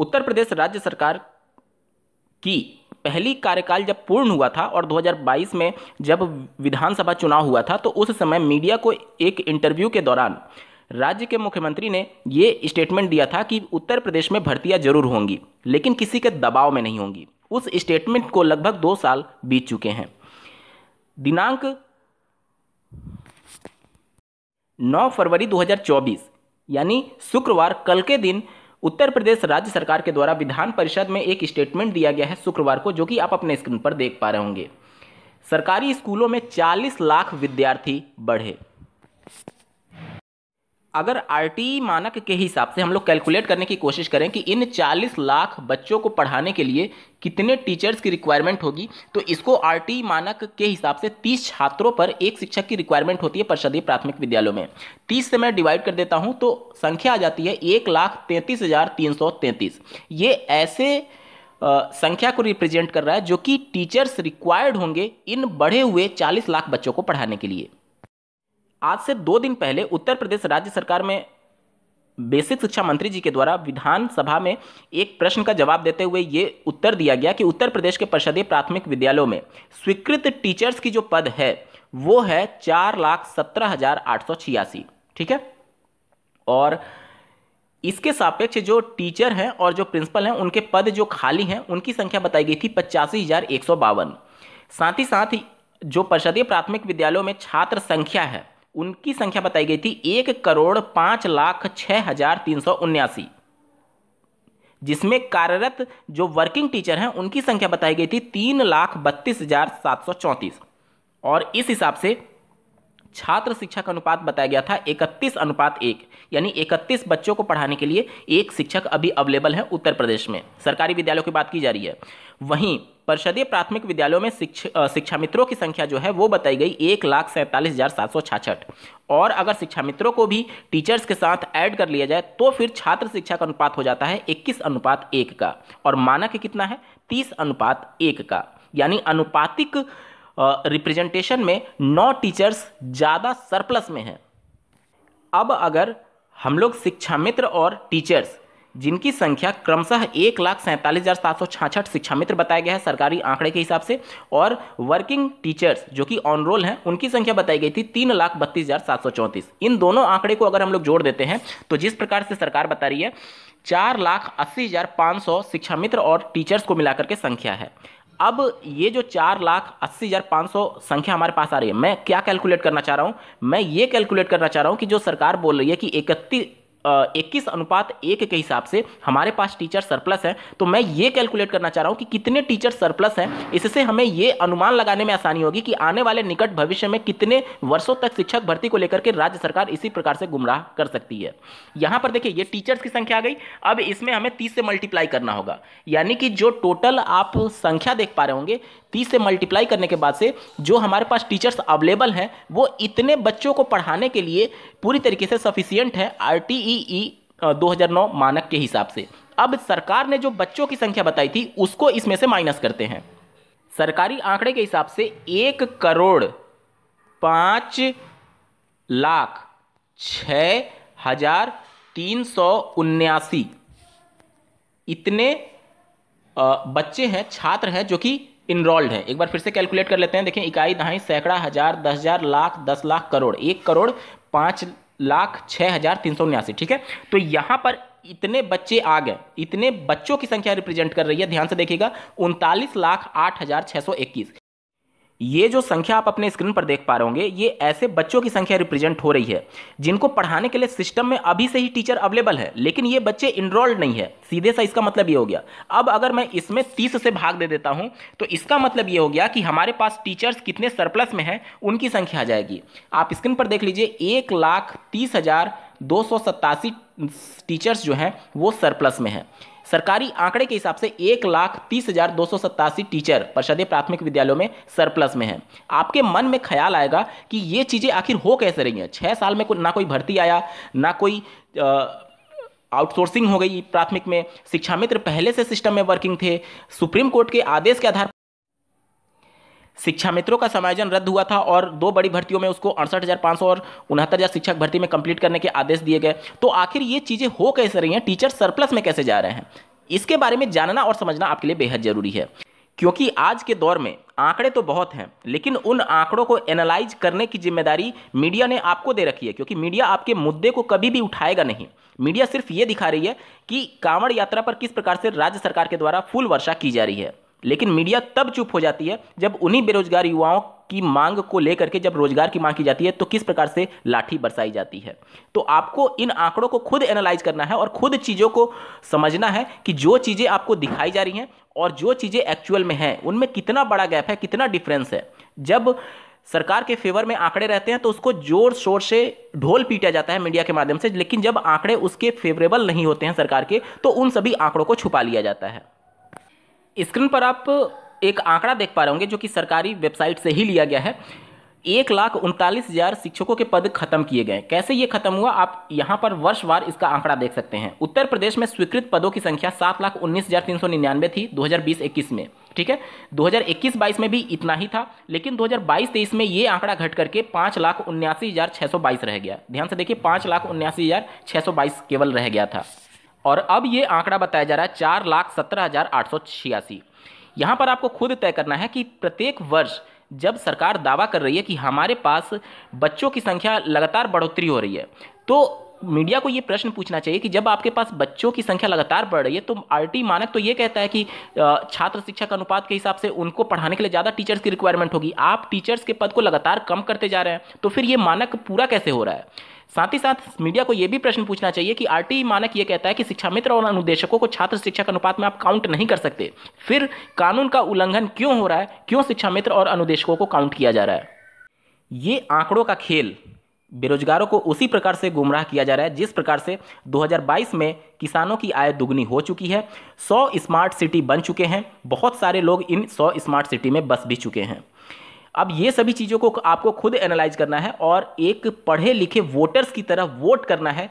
उत्तर प्रदेश राज्य सरकार की पहली कार्यकाल जब पूर्ण हुआ था और 2022 में जब विधानसभा चुनाव हुआ था तो उस समय मीडिया को एक इंटरव्यू के दौरान राज्य के मुख्यमंत्री ने ये स्टेटमेंट दिया था कि उत्तर प्रदेश में भर्तियां जरूर होंगी लेकिन किसी के दबाव में नहीं होंगी उस स्टेटमेंट को लगभग दो साल बीत चुके हैं दिनांक 9 फरवरी 2024 यानी शुक्रवार कल के दिन उत्तर प्रदेश राज्य सरकार के द्वारा विधान परिषद में एक स्टेटमेंट दिया गया है शुक्रवार को जो कि आप अपने स्क्रीन पर देख पा रहे होंगे सरकारी स्कूलों में 40 लाख विद्यार्थी बढ़े अगर आर e मानक के हिसाब से हम लोग कैलकुलेट करने की कोशिश करें कि इन 40 लाख बच्चों को पढ़ाने के लिए कितने टीचर्स की रिक्वायरमेंट होगी तो इसको आर e मानक के हिसाब से 30 छात्रों पर एक शिक्षक की रिक्वायरमेंट होती है परिषदीय प्राथमिक विद्यालयों में 30 से मैं डिवाइड कर देता हूं तो संख्या आ जाती है एक लाख तैंतीस हजार तीन सौ तैंतीस ये ऐसे आ, संख्या को रिप्रेजेंट कर रहा है जो कि टीचर्स रिक्वायर्ड होंगे इन बढ़े हुए चालीस लाख बच्चों को पढ़ाने के लिए आज से दो दिन पहले उत्तर प्रदेश राज्य सरकार में बेसिक शिक्षा मंत्री जी के द्वारा विधानसभा में एक प्रश्न का जवाब देते हुए ये उत्तर दिया गया कि उत्तर प्रदेश के परिषदीय प्राथमिक विद्यालयों में स्वीकृत टीचर्स की जो पद है वो है चार लाख सत्रह हजार आठ सौ छियासी ठीक है और इसके सापेक्ष जो टीचर हैं और जो प्रिंसिपल हैं उनके पद जो खाली हैं उनकी संख्या बताई गई थी पचासी हजार एक सौ बावन साथ ही साथ जो परिषदीय प्राथमिक विद्यालयों में छात्र संख्या है उनकी संख्या बताई गई थी एक करोड़ पांच लाख छह हजार तीन सौ उन्यासी जिसमें कार्यरत जो वर्किंग टीचर हैं उनकी संख्या बताई गई थी तीन लाख बत्तीस हजार सात सौ चौंतीस और इस हिसाब से छात्र शिक्षा का अनुपात बताया गया था इकतीस अनुपात एक यानी इकतीस बच्चों को पढ़ाने के लिए एक शिक्षक अभी अवेलेबल है उत्तर प्रदेश में सरकारी विद्यालयों की बात की जा रही है वहीं परिषदीय प्राथमिक विद्यालयों में शिक्षा शिक्षा मित्रों की संख्या जो है वो बताई गई एक लाख सैंतालीस हज़ार सात सौ छाछठ और अगर शिक्षा मित्रों को भी टीचर्स के साथ ऐड कर लिया जाए तो फिर छात्र शिक्षा का अनुपात हो जाता है इक्कीस अनुपात एक का और मानक कितना है तीस अनुपात एक का यानी अनुपातिक रिप्रेजेंटेशन में नौ टीचर्स ज़्यादा सरप्लस में हैं अब अगर हम लोग शिक्षा मित्र और टीचर्स जिनकी संख्या क्रमशः एक लाख सैंतालीस हज़ार सात सौ छाछठ शिक्षा मित्र बताया गया है सरकारी आंकड़े के हिसाब से और वर्किंग टीचर्स जो कि ऑन रोल हैं उनकी संख्या बताई गई थी तीन लाख बत्तीस हज़ार सात सौ चौंतीस इन दोनों आंकड़े को अगर हम लोग जोड़ देते हैं तो जिस प्रकार से सरकार बता रही है चार लाख अस्सी हज़ार पाँच सौ शिक्षा मित्र और टीचर्स को मिलाकर के संख्या है अब ये जो चार लाख अस्सी हज़ार पाँच सौ संख्या हमारे पास आ रही है मैं क्या कैलकुलेट करना चाह रहा हूँ मैं ये कैलकुलेट करना चाह रहा हूँ कि जो सरकार बोल रही है कि इकतीस इक्कीस अनुपात एक के हिसाब से हमारे पास टीचर सरप्लस है तो मैं ये कैलकुलेट करना चाह रहा हूँ कि कितने टीचर सरप्लस हैं इससे हमें ये अनुमान लगाने में आसानी होगी कि आने वाले निकट भविष्य में कितने वर्षों तक शिक्षक भर्ती को लेकर के राज्य सरकार इसी प्रकार से गुमराह कर सकती है यहाँ पर देखिए ये टीचर्स की संख्या आ गई अब इसमें हमें तीस से मल्टीप्लाई करना होगा यानी कि जो टोटल आप संख्या देख पा रहे होंगे तीस से मल्टीप्लाई करने के बाद से जो हमारे पास टीचर्स अवेलेबल हैं वो इतने बच्चों को पढ़ाने के लिए पूरी तरीके से सफिशियंट है आर टी ई 2009 मानक के हिसाब से अब सरकार ने जो बच्चों की संख्या बताई थी उसको इसमें से माइनस करते हैं सरकारी आंकड़े के हिसाब से एक करोड़ पाँच लाख छ हजार तीन सौ उन्यासी इतने बच्चे हैं छात्र हैं जो कि इनरोल्ड है एक बार फिर से कैलकुलेट कर लेते हैं देखें इकाई दहाई सैकड़ा हज़ार दस हज़ार लाख दस लाख करोड़ एक करोड़ पांच लाख छह हज़ार तीन सौ उन्यासी ठीक है तो यहां पर इतने बच्चे आ गए इतने बच्चों की संख्या रिप्रेजेंट कर रही है ध्यान से देखिएगा उनतालीस लाख आठ हज़ार छह सौ इक्कीस ये जो संख्या आप अपने स्क्रीन पर देख पा रहे होंगे ये ऐसे बच्चों की संख्या रिप्रेजेंट हो रही है जिनको पढ़ाने के लिए सिस्टम में अभी से ही टीचर अवेलेबल है लेकिन ये बच्चे इनरोल्ड नहीं है सीधे सा इसका मतलब ये हो गया अब अगर मैं इसमें तीस से भाग दे देता हूँ तो इसका मतलब ये हो गया कि हमारे पास टीचर्स कितने सरप्लस में हैं उनकी संख्या आ जाएगी आप स्क्रीन पर देख लीजिए एक लाख तीस हज़ार दो सौ सत्तासी टीचर्स जो हैं वो सरप्लस में हैं सरकारी आंकड़े के हिसाब से एक लाख तीस हजार दो सौ सत्तासी टीचर परिषदीय प्राथमिक विद्यालयों में सरप्लस में है आपके मन में ख्याल आएगा कि ये चीज़ें आखिर हो कैसे रही हैं छह साल में को, ना कोई भर्ती आया ना कोई आ, आउटसोर्सिंग हो गई प्राथमिक में शिक्षा मित्र पहले से सिस्टम में वर्किंग थे सुप्रीम कोर्ट के आदेश के आधार शिक्षा मित्रों का समायोजन रद्द हुआ था और दो बड़ी भर्तियों में उसको अड़सठ और उनहत्तर शिक्षक भर्ती में कंप्लीट करने के आदेश दिए गए तो आखिर ये चीज़ें हो कैसे रही हैं टीचर सरप्लस में कैसे जा रहे हैं इसके बारे में जानना और समझना आपके लिए बेहद ज़रूरी है क्योंकि आज के दौर में आंकड़े तो बहुत हैं लेकिन उन आंकड़ों को एनालाइज करने की जिम्मेदारी मीडिया ने आपको दे रखी है क्योंकि मीडिया आपके मुद्दे को कभी भी उठाएगा नहीं मीडिया सिर्फ ये दिखा रही है कि कांवड़ यात्रा पर किस प्रकार से राज्य सरकार के द्वारा फुल वर्षा की जा रही है लेकिन मीडिया तब चुप हो जाती है जब उन्हीं बेरोजगार युवाओं की मांग को लेकर के जब रोजगार की मांग की जाती है तो किस प्रकार से लाठी बरसाई जाती है तो आपको इन आंकड़ों को खुद एनालाइज करना है और खुद चीज़ों को समझना है कि जो चीज़ें आपको दिखाई जा रही हैं और जो चीज़ें एक्चुअल में हैं उनमें कितना बड़ा गैप है कितना डिफरेंस है जब सरकार के फेवर में आंकड़े रहते हैं तो उसको जोर शोर से ढोल पीटा जाता है मीडिया के माध्यम से लेकिन जब आंकड़े उसके फेवरेबल नहीं होते हैं सरकार के तो उन सभी आंकड़ों को छुपा लिया जाता है स्क्रीन पर आप एक आंकड़ा देख पा रहे होंगे जो कि सरकारी वेबसाइट से ही लिया गया है एक लाख उनतालीस हज़ार शिक्षकों के पद खत्म किए गए कैसे ये खत्म हुआ आप यहाँ पर वर्षवार इसका आंकड़ा देख सकते हैं उत्तर प्रदेश में स्वीकृत पदों की संख्या सात लाख उन्नीस हज़ार तीन सौ निन्यानवे थी दो हजार बीस इक्कीस में ठीक है दो हजार इक्कीस बाईस में भी इतना ही था लेकिन दो हजार बाईस तेईस में ये आंकड़ा घट करके पाँच लाख उन्यासी हज़ार छः सौ बाईस रह गया ध्यान से देखिए पाँच लाख उन्यासी हज़ार छः सौ बाईस केवल रह गया था और अब ये आंकड़ा बताया जा रहा है चार लाख सत्रह हज़ार आठ सौ छियासी यहाँ पर आपको खुद तय करना है कि प्रत्येक वर्ष जब सरकार दावा कर रही है कि हमारे पास बच्चों की संख्या लगातार बढ़ोतरी हो रही है तो मीडिया को ये प्रश्न पूछना चाहिए कि जब आपके पास बच्चों की संख्या लगातार बढ़ रही है तो आरटी मानक तो ये कहता है कि छात्र शिक्षक अनुपात के हिसाब से उनको पढ़ाने के लिए ज़्यादा टीचर्स की रिक्वायरमेंट होगी आप टीचर्स के पद को लगातार कम करते जा रहे हैं तो फिर ये मानक पूरा कैसे हो रहा है साथ ही साथ मीडिया को यह भी प्रश्न पूछना चाहिए कि आरटीई मानक ये कहता है कि शिक्षा मित्र और अनुदेशकों को छात्र शिक्षक अनुपात में आप काउंट नहीं कर सकते फिर कानून का उल्लंघन क्यों हो रहा है क्यों शिक्षा मित्र और अनुदेशकों को काउंट किया जा रहा है ये आंकड़ों का खेल बेरोजगारों को उसी प्रकार से गुमराह किया जा रहा है जिस प्रकार से 2022 में किसानों की आय दुगनी हो चुकी है 100 स्मार्ट सिटी बन चुके हैं बहुत सारे लोग इन 100 स्मार्ट सिटी में बस भी चुके हैं अब ये सभी चीज़ों को आपको खुद एनालाइज करना है और एक पढ़े लिखे वोटर्स की तरह वोट करना है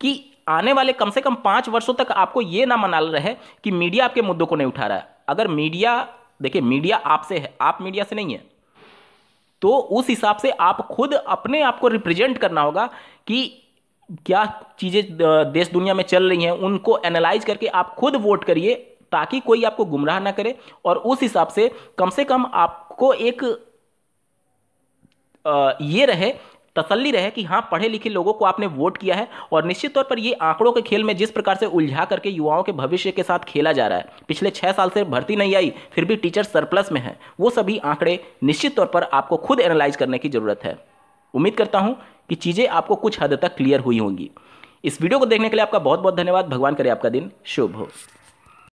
कि आने वाले कम से कम पाँच वर्षों तक आपको ये ना मना रहे कि मीडिया आपके मुद्दों को नहीं उठा रहा है अगर मीडिया देखिए मीडिया आपसे है आप मीडिया से नहीं है तो उस हिसाब से आप खुद अपने आप को रिप्रेजेंट करना होगा कि क्या चीज़ें देश दुनिया में चल रही हैं उनको एनालाइज करके आप खुद वोट करिए ताकि कोई आपको गुमराह ना करे और उस हिसाब से कम से कम आपको एक ये रहे तसल्ली रहे कि हाँ पढ़े लिखे लोगों को आपने वोट किया है और निश्चित तौर पर ये आंकड़ों के खेल में जिस प्रकार से उलझा करके युवाओं के भविष्य के साथ खेला जा रहा है पिछले छः साल से भर्ती नहीं आई फिर भी टीचर सरप्लस में है वो सभी आंकड़े निश्चित तौर पर आपको खुद एनालाइज करने की ज़रूरत है उम्मीद करता हूँ कि चीज़ें आपको कुछ हद तक क्लियर हुई होंगी इस वीडियो को देखने के लिए आपका बहुत बहुत धन्यवाद भगवान करे आपका दिन शुभ हो